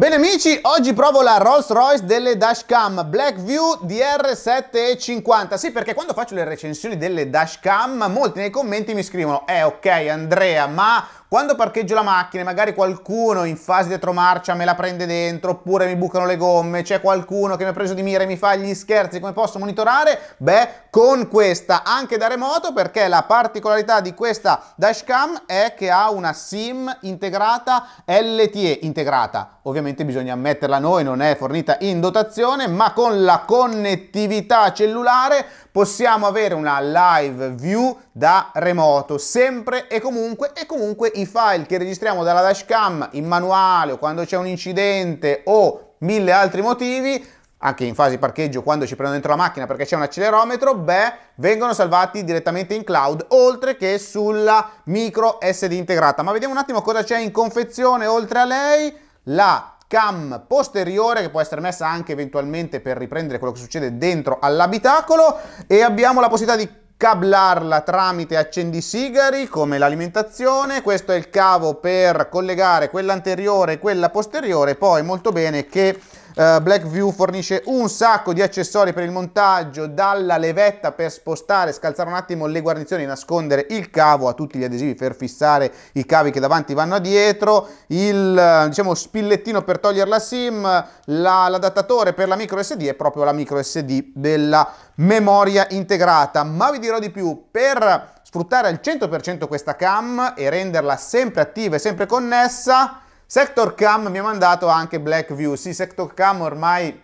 Bene amici, oggi provo la Rolls Royce delle dashcam Blackview DR750. Sì, perché quando faccio le recensioni delle dashcam, molti nei commenti mi scrivono "Eh ok Andrea, ma quando parcheggio la macchina, magari qualcuno in fase di retromarcia me la prende dentro, oppure mi bucano le gomme, c'è qualcuno che mi ha preso di mira e mi fa gli scherzi, come posso monitorare? Beh, con questa anche da remoto, perché la particolarità di questa dashcam è che ha una SIM integrata LTE integrata. Ovviamente bisogna metterla noi, non è fornita in dotazione, ma con la connettività cellulare possiamo avere una live view da remoto, sempre e comunque, e comunque i file che registriamo dalla dashcam in manuale o quando c'è un incidente o mille altri motivi, anche in fase parcheggio quando ci prendono dentro la macchina perché c'è un accelerometro, beh, vengono salvati direttamente in cloud, oltre che sulla micro SD integrata. Ma vediamo un attimo cosa c'è in confezione oltre a lei, la cam posteriore che può essere messa anche eventualmente per riprendere quello che succede dentro all'abitacolo e abbiamo la possibilità di cablarla tramite accendisigari come l'alimentazione, questo è il cavo per collegare quella anteriore e quella posteriore, poi molto bene che eh, Blackview fornisce un sacco di accessori per il montaggio, dalla levetta per spostare, scalzare un attimo le guarnizioni, nascondere il cavo a tutti gli adesivi per fissare i cavi che davanti vanno a dietro, il eh, diciamo, spillettino per togliere la SIM, la, l'adattatore per la micro SD e proprio la micro SD della memoria integrata. Ma vi dirò di più, per sfruttare al 100% questa cam e renderla sempre attiva e sempre connessa, Sector Cam mi ha mandato anche Blackview, sì Sector Cam ormai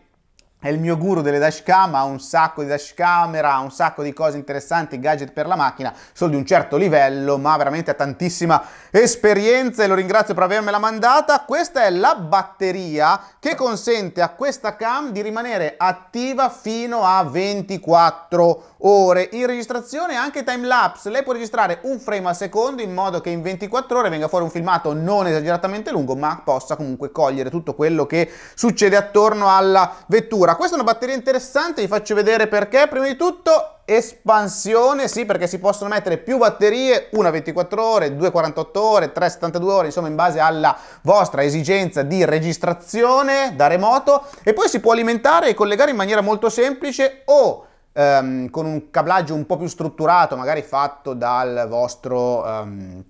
è il mio guru delle dashcam, ha un sacco di dashcamera, ha un sacco di cose interessanti, gadget per la macchina, solo di un certo livello, ma veramente ha tantissima esperienza e lo ringrazio per avermela mandata. Questa è la batteria che consente a questa cam di rimanere attiva fino a 24 ore. In registrazione anche time lapse, lei può registrare un frame al secondo in modo che in 24 ore venga fuori un filmato non esageratamente lungo, ma possa comunque cogliere tutto quello che succede attorno alla vettura questa è una batteria interessante, vi faccio vedere perché. Prima di tutto espansione, sì, perché si possono mettere più batterie, una 24 ore, due 48 ore, tre 72 ore, insomma in base alla vostra esigenza di registrazione da remoto e poi si può alimentare e collegare in maniera molto semplice o ehm, con un cablaggio un po' più strutturato, magari fatto dal vostro... Ehm,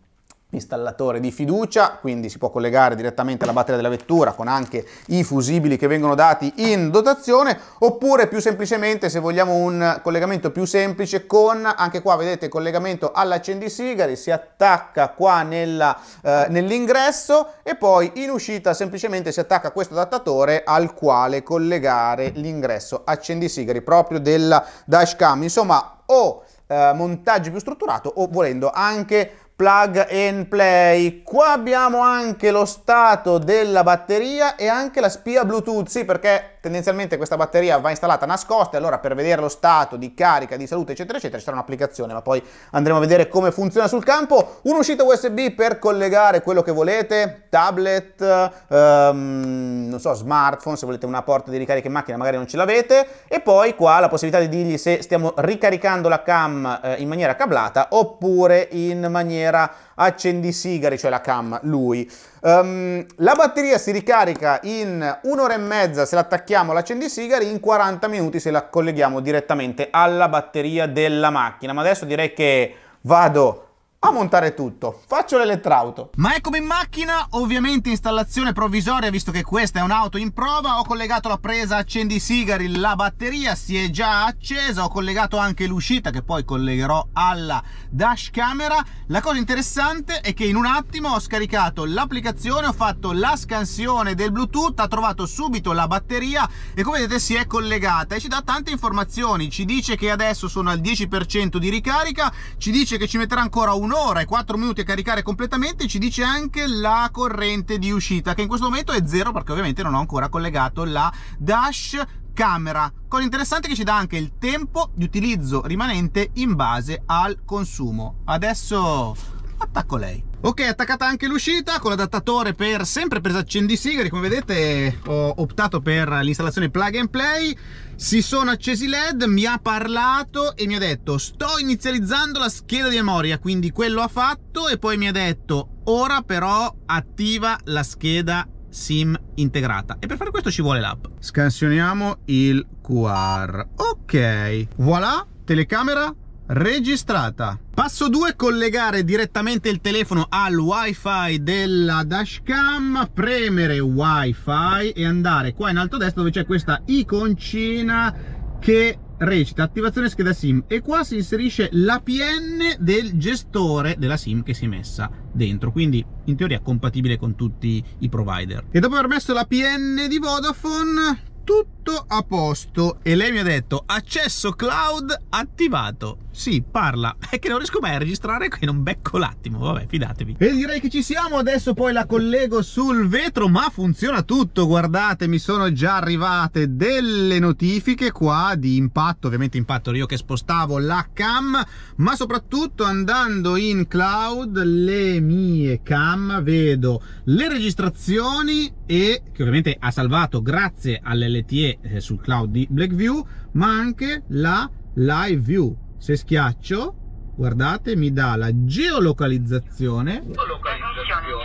installatore di fiducia, quindi si può collegare direttamente alla batteria della vettura con anche i fusibili che vengono dati in dotazione, oppure più semplicemente se vogliamo un collegamento più semplice con, anche qua vedete, collegamento all'accendisigari, si attacca qua nella, eh, nell'ingresso e poi in uscita semplicemente si attacca questo adattatore al quale collegare l'ingresso accendisigari proprio della dashcam, insomma o eh, montaggio più strutturato o volendo anche plug and play qua abbiamo anche lo stato della batteria e anche la spia bluetooth sì perché tendenzialmente questa batteria va installata nascosta e allora per vedere lo stato di carica di salute eccetera eccetera ci sarà un'applicazione ma poi andremo a vedere come funziona sul campo un'uscita usb per collegare quello che volete tablet ehm, non so smartphone se volete una porta di ricarica in macchina magari non ce l'avete e poi qua la possibilità di dirgli se stiamo ricaricando la cam eh, in maniera cablata oppure in maniera maniera accendisigari, cioè la cam, lui. Um, la batteria si ricarica in un'ora e mezza se l'attacchiamo all'accendisigari, in 40 minuti se la colleghiamo direttamente alla batteria della macchina. Ma adesso direi che vado a montare tutto. Faccio l'elettrauto. Ma eccomi in macchina, ovviamente installazione provvisoria visto che questa è un'auto in prova. Ho collegato la presa accendi sigari, la batteria si è già accesa. Ho collegato anche l'uscita che poi collegherò alla dash camera. La cosa interessante è che in un attimo ho scaricato l'applicazione, ho fatto la scansione del Bluetooth, ha trovato subito la batteria e come vedete si è collegata e ci dà tante informazioni. Ci dice che adesso sono al 10% di ricarica, ci dice che ci metterà ancora un'ora un'ora e 4 minuti a caricare completamente ci dice anche la corrente di uscita che in questo momento è zero perché ovviamente non ho ancora collegato la dash camera cosa interessante che ci dà anche il tempo di utilizzo rimanente in base al consumo adesso attacco lei Ok, attaccata anche l'uscita con l'adattatore per sempre per accendisigari, come vedete ho optato per l'installazione plug and play, si sono accesi i led, mi ha parlato e mi ha detto sto inizializzando la scheda di memoria, quindi quello ha fatto e poi mi ha detto ora però attiva la scheda SIM integrata e per fare questo ci vuole l'app. Scansioniamo il QR, ok, voilà, telecamera, registrata. Passo 2, collegare direttamente il telefono al wifi della dashcam, premere wifi e andare qua in alto a destra dove c'è questa iconcina che recita attivazione scheda SIM e qua si inserisce l'APN del gestore della SIM che si è messa dentro, quindi in teoria compatibile con tutti i provider. E dopo aver messo l'APN di Vodafone tutto a posto e lei mi ha detto accesso cloud attivato sì parla è che non riesco mai a registrare qui in un becco l'attimo vabbè fidatevi e direi che ci siamo adesso poi la collego sul vetro ma funziona tutto guardate mi sono già arrivate delle notifiche qua di impatto ovviamente impatto io che spostavo la cam ma soprattutto andando in cloud le mie cam vedo le registrazioni e che ovviamente ha salvato grazie all'LTE eh, sul cloud di Blackview, ma anche la Live View. Se schiaccio, guardate, mi dà la geolocalizzazione.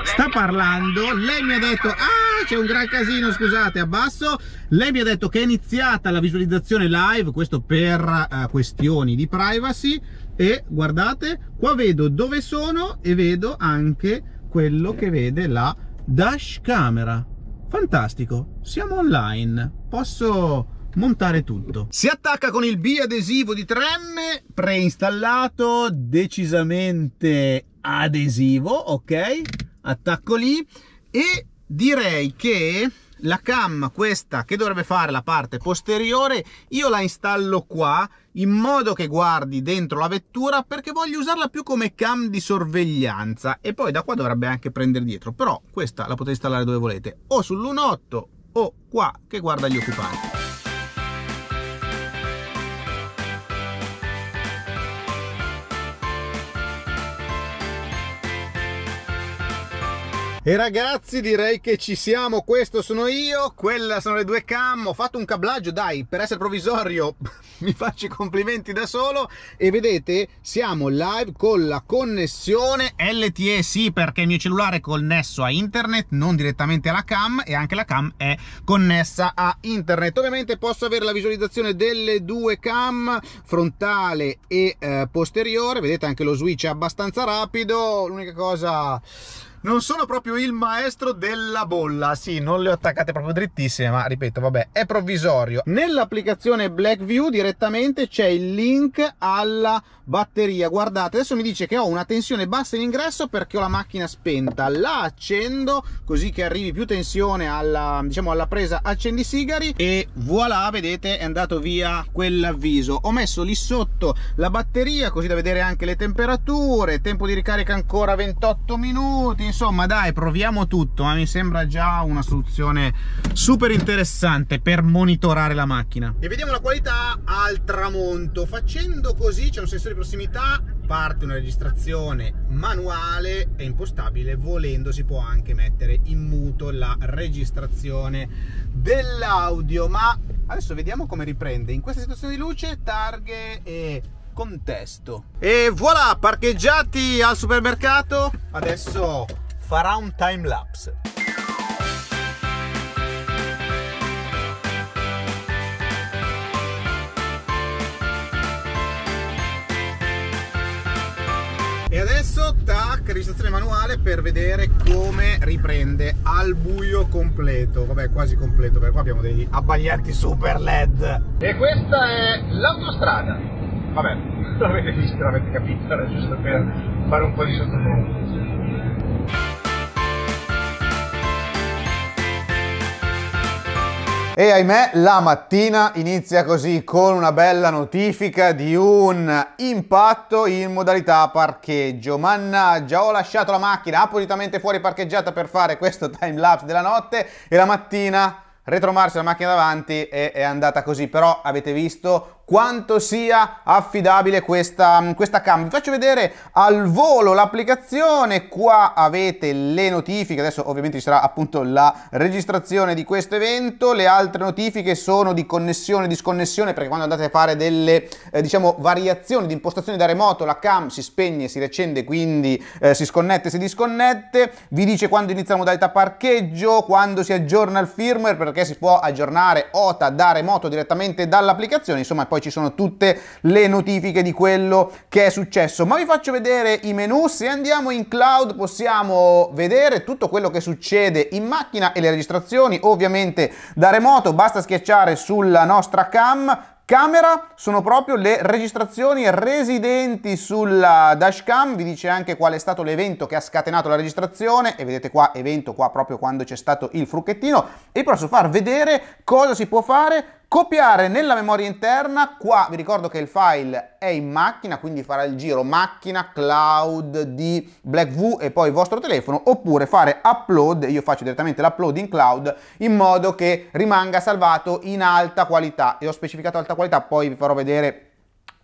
Sta parlando, lei mi ha detto, ah c'è un gran casino, scusate, abbasso. Lei mi ha detto che è iniziata la visualizzazione live, questo per uh, questioni di privacy. E guardate, qua vedo dove sono e vedo anche quello che vede la dash camera fantastico siamo online posso montare tutto si attacca con il biadesivo di 3M preinstallato decisamente adesivo ok attacco lì e direi che la cam questa che dovrebbe fare la parte posteriore io la installo qua in modo che guardi dentro la vettura perché voglio usarla più come cam di sorveglianza e poi da qua dovrebbe anche prendere dietro però questa la potete installare dove volete o sull'1.8 o qua che guarda gli occupanti E ragazzi direi che ci siamo, questo sono io, quella sono le due cam, ho fatto un cablaggio dai, per essere provvisorio mi faccio i complimenti da solo e vedete siamo live con la connessione LTE, sì perché il mio cellulare è connesso a internet, non direttamente alla cam e anche la cam è connessa a internet. Ovviamente posso avere la visualizzazione delle due cam, frontale e eh, posteriore, vedete anche lo switch è abbastanza rapido, l'unica cosa non sono proprio il maestro della bolla. Sì, non le ho attaccate proprio drittissime, ma ripeto, vabbè, è provvisorio. Nell'applicazione Blackview direttamente c'è il link alla batteria. Guardate, adesso mi dice che ho una tensione bassa in ingresso perché ho la macchina spenta. La accendo così che arrivi più tensione alla, diciamo, alla presa sigari e voilà, vedete, è andato via quell'avviso. Ho messo lì sotto la batteria così da vedere anche le temperature, tempo di ricarica ancora 28 minuti insomma dai proviamo tutto ma mi sembra già una soluzione super interessante per monitorare la macchina e vediamo la qualità al tramonto facendo così c'è un sensore di prossimità parte una registrazione manuale e impostabile volendo si può anche mettere in muto la registrazione dell'audio ma adesso vediamo come riprende in questa situazione di luce targhe e contesto. E voilà, parcheggiati al supermercato. Adesso farà un time lapse. E adesso tac, registrazione manuale per vedere come riprende al buio completo. Vabbè, quasi completo, perché qua abbiamo degli abbaglianti super LED. E questa è l'autostrada. Vabbè, l'avete visto, l'avete capito, era giusto per fare un po' di sottofondo. E ahimè la mattina inizia così con una bella notifica di un impatto in modalità parcheggio. Mannaggia, ho lasciato la macchina appositamente fuori parcheggiata per fare questo time lapse della notte e la mattina retromarsi la macchina davanti è, è andata così però avete visto quanto sia affidabile questa, mm, questa cam. Vi faccio vedere al volo l'applicazione, qua avete le notifiche, adesso ovviamente ci sarà appunto la registrazione di questo evento, le altre notifiche sono di connessione e disconnessione perché quando andate a fare delle eh, diciamo variazioni di impostazioni da remoto la cam si spegne, si riaccende, quindi eh, si sconnette, si disconnette, vi dice quando inizia la modalità parcheggio, quando si aggiorna il firmware perché si può aggiornare OTA da remoto direttamente dall'applicazione, insomma poi poi ci sono tutte le notifiche di quello che è successo. Ma vi faccio vedere i menu, se andiamo in cloud possiamo vedere tutto quello che succede in macchina e le registrazioni ovviamente da remoto, basta schiacciare sulla nostra cam, Camera sono proprio le registrazioni residenti sulla dashcam, vi dice anche qual è stato l'evento che ha scatenato la registrazione e vedete qua evento qua proprio quando c'è stato il frucchettino e posso far vedere cosa si può fare Copiare nella memoria interna, qua vi ricordo che il file è in macchina, quindi farà il giro macchina, cloud di BlackV e poi il vostro telefono, oppure fare upload, io faccio direttamente l'upload in cloud, in modo che rimanga salvato in alta qualità. E ho specificato alta qualità, poi vi farò vedere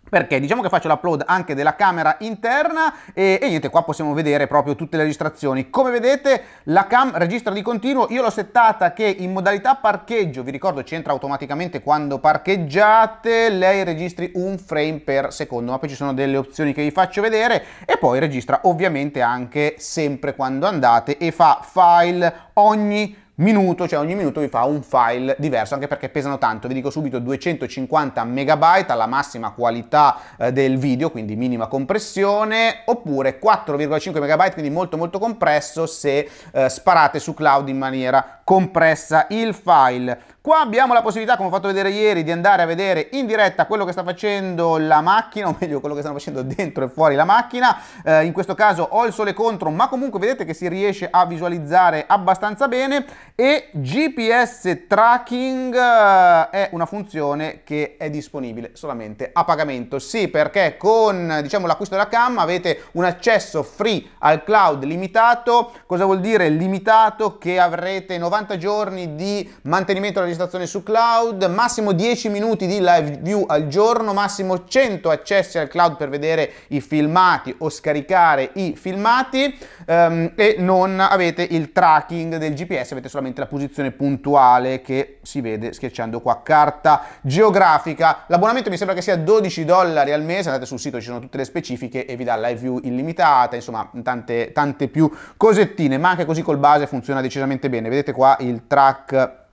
perché diciamo che faccio l'upload anche della camera interna e, e, niente qua possiamo vedere proprio tutte le registrazioni come vedete la cam registra di continuo io l'ho settata che in modalità parcheggio vi ricordo c'entra automaticamente quando parcheggiate lei registri un frame per secondo ma poi ci sono delle opzioni che vi faccio vedere e poi registra ovviamente anche sempre quando andate e fa file ogni minuto, cioè ogni minuto vi fa un file diverso, anche perché pesano tanto, vi dico subito 250 megabyte alla massima qualità eh, del video, quindi minima compressione, oppure 4,5 megabyte, quindi molto molto compresso se eh, sparate su cloud in maniera compressa il file Qua abbiamo la possibilità, come ho fatto vedere ieri, di andare a vedere in diretta quello che sta facendo la macchina, o meglio quello che stanno facendo dentro e fuori la macchina. Eh, in questo caso ho il sole contro, ma comunque vedete che si riesce a visualizzare abbastanza bene. E GPS tracking eh, è una funzione che è disponibile solamente a pagamento. Sì, perché con diciamo, l'acquisto della cam avete un accesso free al cloud limitato. Cosa vuol dire limitato? Che avrete 90 giorni di mantenimento della registrazione su cloud, massimo 10 minuti di live view al giorno, massimo 100 accessi al cloud per vedere i filmati o scaricare i filmati um, e non avete il tracking del GPS, avete solamente la posizione puntuale che si vede schiacciando qua carta geografica. L'abbonamento mi sembra che sia 12 dollari al mese, andate sul sito, ci sono tutte le specifiche e vi dà live view illimitata, insomma tante, tante più cosettine, ma anche così col base funziona decisamente bene. Vedete qua il track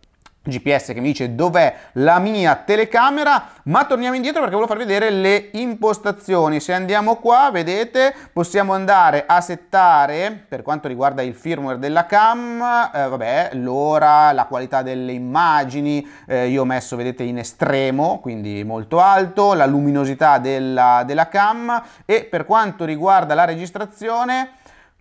GPS che mi dice dov'è la mia telecamera, ma torniamo indietro perché volevo far vedere le impostazioni. Se andiamo qua, vedete, possiamo andare a settare per quanto riguarda il firmware della cam, eh, vabbè, l'ora, la qualità delle immagini, eh, io ho messo, vedete, in estremo, quindi molto alto, la luminosità della, della cam e per quanto riguarda la registrazione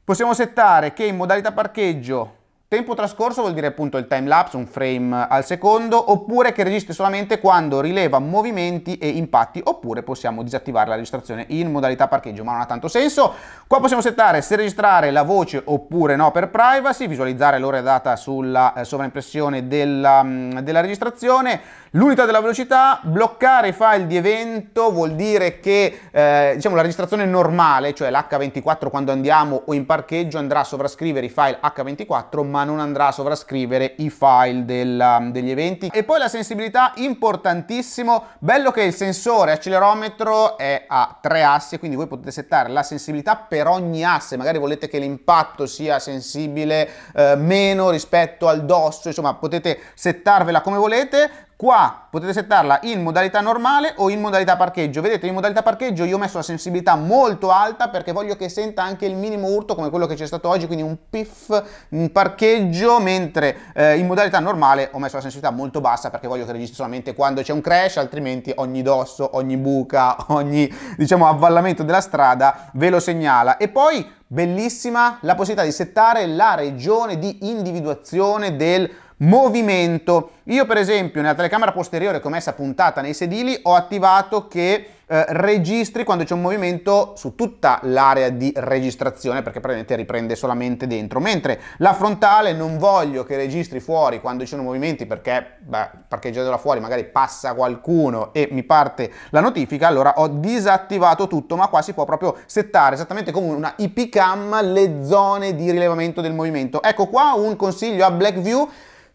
possiamo settare che in modalità parcheggio Tempo trascorso vuol dire appunto il time lapse, un frame al secondo, oppure che registri solamente quando rileva movimenti e impatti, oppure possiamo disattivare la registrazione in modalità parcheggio, ma non ha tanto senso. Qua possiamo settare se registrare la voce oppure no per privacy, visualizzare l'ora e data sulla eh, sovraimpressione della, mm, della registrazione, L'unità della velocità, bloccare i file di evento vuol dire che eh, diciamo, la registrazione normale, cioè l'H24 quando andiamo o in parcheggio, andrà a sovrascrivere i file H24 ma non andrà a sovrascrivere i file del, um, degli eventi. E poi la sensibilità, importantissimo, bello che il sensore accelerometro è a tre assi, quindi voi potete settare la sensibilità per ogni asse, magari volete che l'impatto sia sensibile eh, meno rispetto al dosso, insomma potete settarvela come volete, Qua potete settarla in modalità normale o in modalità parcheggio. Vedete, in modalità parcheggio io ho messo la sensibilità molto alta perché voglio che senta anche il minimo urto come quello che c'è stato oggi, quindi un piff in parcheggio, mentre eh, in modalità normale ho messo la sensibilità molto bassa perché voglio che registri solamente quando c'è un crash, altrimenti ogni dosso, ogni buca, ogni diciamo, avvallamento della strada ve lo segnala. E poi, bellissima, la possibilità di settare la regione di individuazione del movimento. Io per esempio nella telecamera posteriore che ho messa puntata nei sedili ho attivato che eh, registri quando c'è un movimento su tutta l'area di registrazione perché praticamente riprende solamente dentro, mentre la frontale non voglio che registri fuori quando ci sono movimenti perché beh, parcheggiandola fuori magari passa qualcuno e mi parte la notifica, allora ho disattivato tutto ma qua si può proprio settare esattamente come una IP cam le zone di rilevamento del movimento. Ecco qua un consiglio a Blackview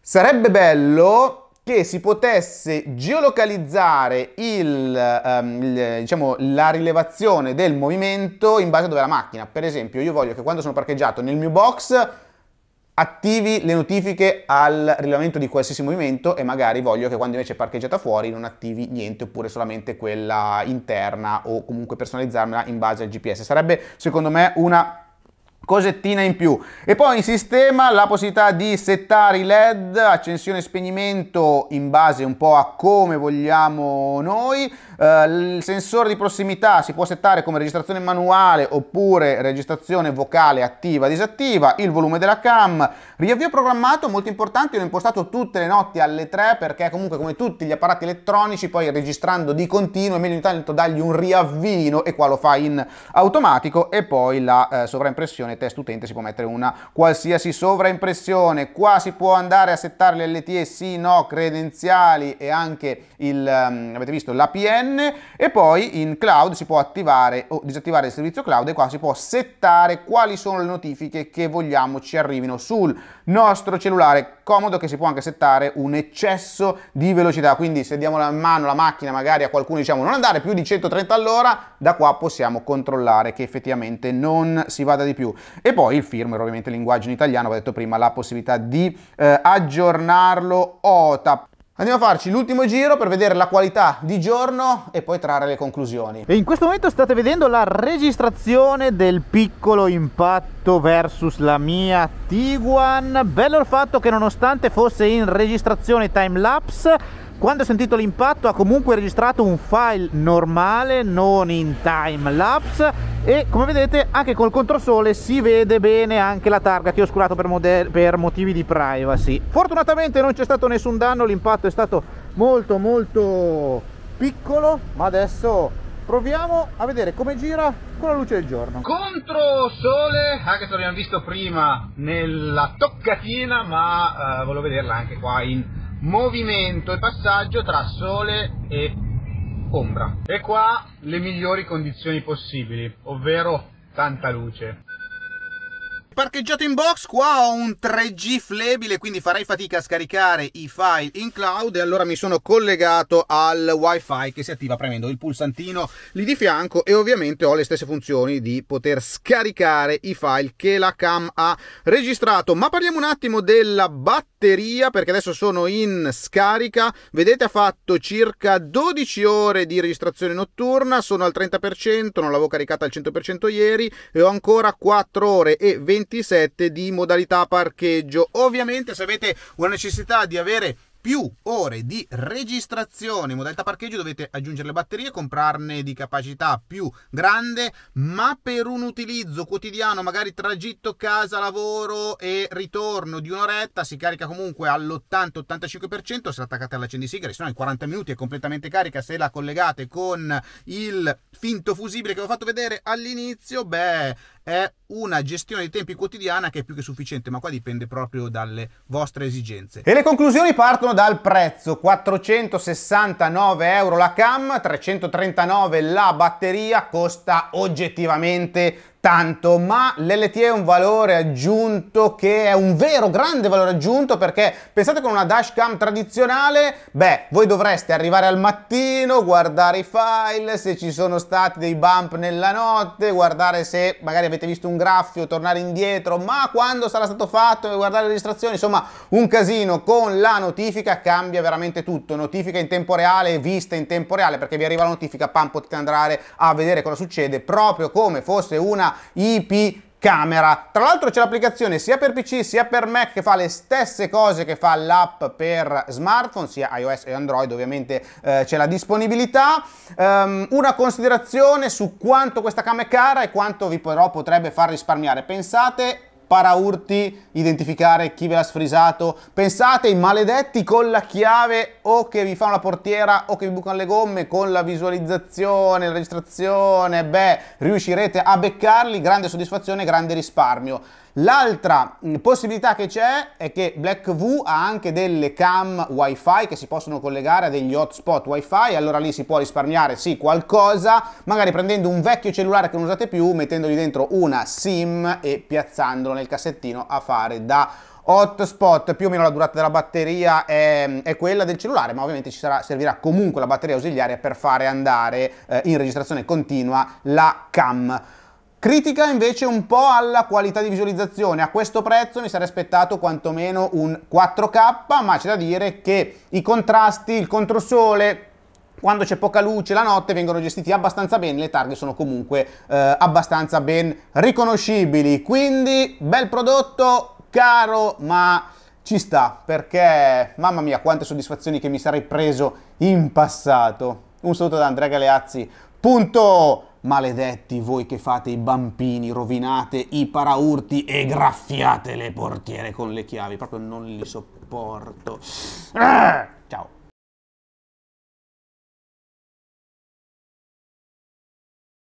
Sarebbe bello che si potesse geolocalizzare il, um, il, diciamo, la rilevazione del movimento in base a dove è la macchina. Per esempio, io voglio che quando sono parcheggiato nel mio box attivi le notifiche al rilevamento di qualsiasi movimento e magari voglio che quando invece è parcheggiata fuori non attivi niente oppure solamente quella interna o comunque personalizzarmela in base al GPS. Sarebbe secondo me una cosettina in più e poi in sistema la possibilità di settare i led accensione e spegnimento in base un po' a come vogliamo noi eh, il sensore di prossimità si può settare come registrazione manuale oppure registrazione vocale attiva disattiva il volume della cam riavvio programmato molto importante l'ho impostato tutte le notti alle 3 perché comunque come tutti gli apparati elettronici poi registrando di continuo è meglio intanto dargli un riavvino e qua lo fa in automatico e poi la eh, sovraimpressione test utente si può mettere una qualsiasi sovraimpressione, qua si può andare a settare le LTE, sì, no, credenziali e anche il, um, avete visto, l'APN e poi in cloud si può attivare o disattivare il servizio cloud e qua si può settare quali sono le notifiche che vogliamo ci arrivino sul nostro cellulare, comodo che si può anche settare un eccesso di velocità, quindi se diamo la mano la macchina magari a qualcuno diciamo non andare più di 130 all'ora, da qua possiamo controllare che effettivamente non si vada di più. E poi il firmware, ovviamente linguaggio in italiano, ho detto prima, la possibilità di eh, aggiornarlo OTA Andiamo a farci l'ultimo giro per vedere la qualità di giorno e poi trarre le conclusioni. E in questo momento state vedendo la registrazione del piccolo impatto versus la mia Tiguan. Bello il fatto che nonostante fosse in registrazione time lapse quando ho sentito l'impatto ha comunque registrato un file normale, non in time lapse e come vedete anche col controsole si vede bene anche la targa che ho oscurato per, per motivi di privacy. Fortunatamente non c'è stato nessun danno, l'impatto è stato molto molto piccolo, ma adesso proviamo a vedere come gira con la luce del giorno. Contro sole, anche ah, se l'abbiamo visto prima nella toccatina, ma eh, volevo vederla anche qua in movimento e passaggio tra sole e ombra. E qua le migliori condizioni possibili, ovvero tanta luce parcheggiato in box, qua ho un 3G flebile, quindi farei fatica a scaricare i file in cloud e allora mi sono collegato al wifi che si attiva premendo il pulsantino lì di fianco e ovviamente ho le stesse funzioni di poter scaricare i file che la cam ha registrato. Ma parliamo un attimo della batteria perché adesso sono in scarica, vedete ha fatto circa 12 ore di registrazione notturna, sono al 30%, non l'avevo caricata al 100% ieri e ho ancora 4 ore e 20 27 di modalità parcheggio. Ovviamente se avete una necessità di avere più ore di registrazione in modalità parcheggio dovete aggiungere le batterie, comprarne di capacità più grande, ma per un utilizzo quotidiano, magari tragitto casa, lavoro e ritorno di un'oretta, si carica comunque all'80-85% se attaccate all'accendisigari, se no in 40 minuti è completamente carica, se la collegate con il finto fusibile che vi ho fatto vedere all'inizio, beh, è una gestione dei tempi quotidiana che è più che sufficiente, ma qua dipende proprio dalle vostre esigenze. E le conclusioni partono dal prezzo 469 euro la cam, 339 la batteria, costa oggettivamente tanto, ma l'LT è un valore aggiunto che è un vero grande valore aggiunto perché pensate con una dashcam tradizionale, beh, voi dovreste arrivare al mattino, guardare i file, se ci sono stati dei bump nella notte, guardare se magari avete visto un graffio, tornare indietro, ma quando sarà stato fatto guardare le registrazioni, insomma, un casino con la notifica cambia veramente tutto, notifica in tempo reale, vista in tempo reale, perché vi arriva la notifica, pam, potete andare a vedere cosa succede, proprio come fosse una IP camera. Tra l'altro c'è l'applicazione sia per PC sia per Mac che fa le stesse cose che fa l'app per smartphone, sia iOS e Android ovviamente eh, c'è la disponibilità. Um, una considerazione su quanto questa cam è cara e quanto vi però potrebbe far risparmiare. Pensate paraurti, identificare chi ve l'ha sfrisato. Pensate ai maledetti con la chiave o che vi fanno la portiera o che vi bucano le gomme con la visualizzazione, la registrazione. Beh, riuscirete a beccarli, grande soddisfazione, grande risparmio. L'altra mm, possibilità che c'è è che Black V ha anche delle cam wifi che si possono collegare a degli hotspot wifi, allora lì si può risparmiare sì qualcosa, magari prendendo un vecchio cellulare che non usate più, mettendogli dentro una SIM e piazzandolo nel cassettino a fare da hotspot più o meno la durata della batteria è, è quella del cellulare ma ovviamente ci sarà, servirà comunque la batteria ausiliaria per fare andare eh, in registrazione continua la cam Critica invece un po' alla qualità di visualizzazione, a questo prezzo mi sarei aspettato quantomeno un 4K, ma c'è da dire che i contrasti, il controsole, quando c'è poca luce la notte vengono gestiti abbastanza bene, le targhe sono comunque eh, abbastanza ben riconoscibili, quindi bel prodotto, caro, ma ci sta, perché mamma mia quante soddisfazioni che mi sarei preso in passato. Un saluto da Andrea Galeazzi. Punto Maledetti voi che fate i bambini, rovinate i paraurti e graffiate le portiere con le chiavi. Proprio non li sopporto. Ah! Ciao.